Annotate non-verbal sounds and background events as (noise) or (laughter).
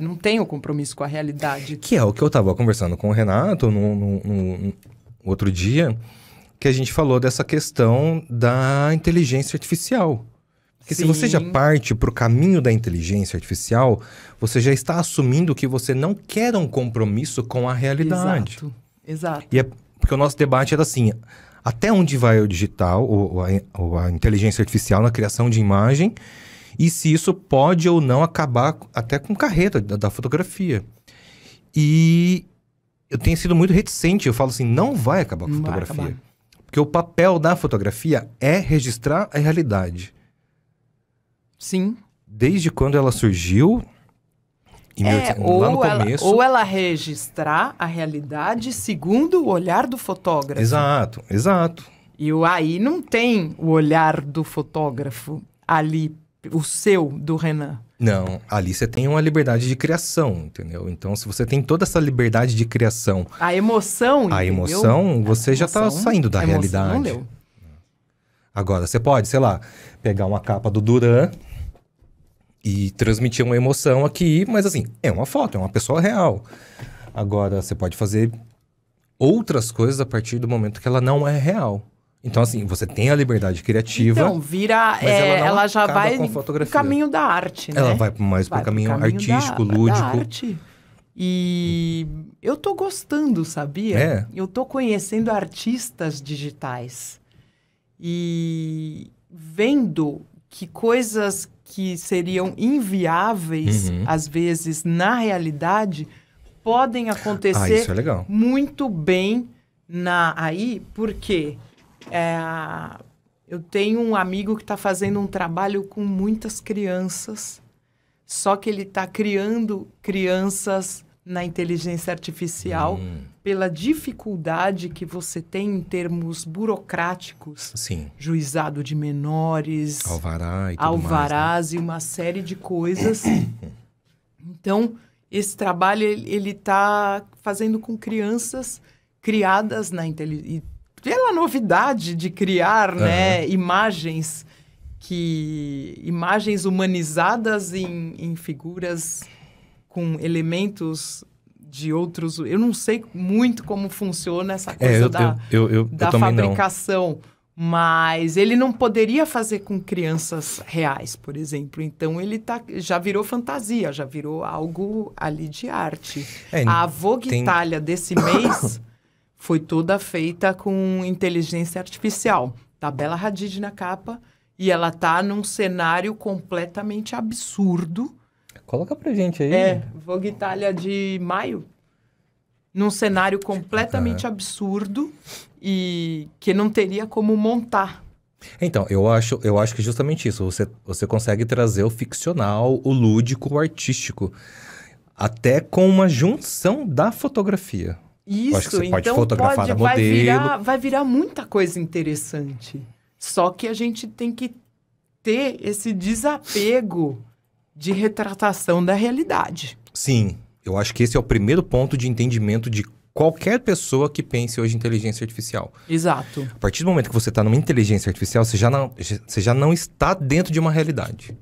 não tem o compromisso com a realidade. Que é o que eu estava conversando com o Renato no, no, no, outro dia, que a gente falou dessa questão da inteligência artificial. Porque Sim. se você já parte para o caminho da inteligência artificial, você já está assumindo que você não quer um compromisso com a realidade. Exato, exato. E é porque o nosso debate era assim, até onde vai o digital, ou, ou, a, ou a inteligência artificial na criação de imagem, e se isso pode ou não acabar até com carreira da, da fotografia. E eu tenho sido muito reticente, eu falo assim, não vai acabar com não fotografia. Acabar. Porque o papel da fotografia é registrar a realidade. Sim. Desde quando ela surgiu, é, meu, ou, começo... ela, ou ela registrar a realidade segundo o olhar do fotógrafo. Exato, exato. E o aí não tem o olhar do fotógrafo ali o seu do Renan. Não, ali você tem uma liberdade de criação, entendeu? Então, se você tem toda essa liberdade de criação. A emoção. A entendeu? emoção, você a já está saindo da realidade. Não Agora, você pode, sei lá, pegar uma capa do Duran e transmitir uma emoção aqui, mas assim, é uma foto, é uma pessoa real. Agora, você pode fazer outras coisas a partir do momento que ela não é real. Então, assim, você tem a liberdade criativa. Então, vira. Mas é, ela, ela, já vai pro caminho da arte, né? Ela vai mais vai pro caminho, caminho artístico, da, lúdico. Da arte. E eu tô gostando, sabia? É. Eu tô conhecendo artistas digitais. E vendo que coisas que seriam inviáveis, uhum. às vezes, na realidade, podem ah, acontecer ah, é muito bem na aí, porque quê? É, eu tenho um amigo que está fazendo um trabalho com muitas crianças, só que ele está criando crianças na inteligência artificial hum. pela dificuldade que você tem em termos burocráticos, Sim. juizado de menores, alvará e alvarás mais, né? e uma série de coisas. (coughs) então esse trabalho ele está fazendo com crianças criadas na inteligência pela é novidade de criar, uhum. né, imagens que imagens humanizadas em, em figuras com elementos de outros. Eu não sei muito como funciona essa é, coisa é, eu, da, eu, eu, da fabricação. Mas ele não poderia fazer com crianças reais, por exemplo. Então ele tá, já virou fantasia, já virou algo ali de arte. É, a Vogue tem... Itália desse mês (coughs) foi toda feita com inteligência artificial. Tá Bela Hadid na capa e ela tá num cenário completamente absurdo. Coloca pra gente aí. É, Vogue Itália de maio. Num cenário completamente é. absurdo e que não teria como montar. Então, eu acho, eu acho que justamente isso. Você, você consegue trazer o ficcional, o lúdico, o artístico. Até com uma junção da fotografia. Isso, você então pode fotografar pode, vai modelo. Virar, vai virar muita coisa interessante. Só que a gente tem que ter esse desapego de retratação da realidade. Sim, eu acho que esse é o primeiro ponto de entendimento de qualquer pessoa que pense hoje em inteligência artificial. Exato. A partir do momento que você está numa inteligência artificial, você já não, você já não está dentro de uma realidade.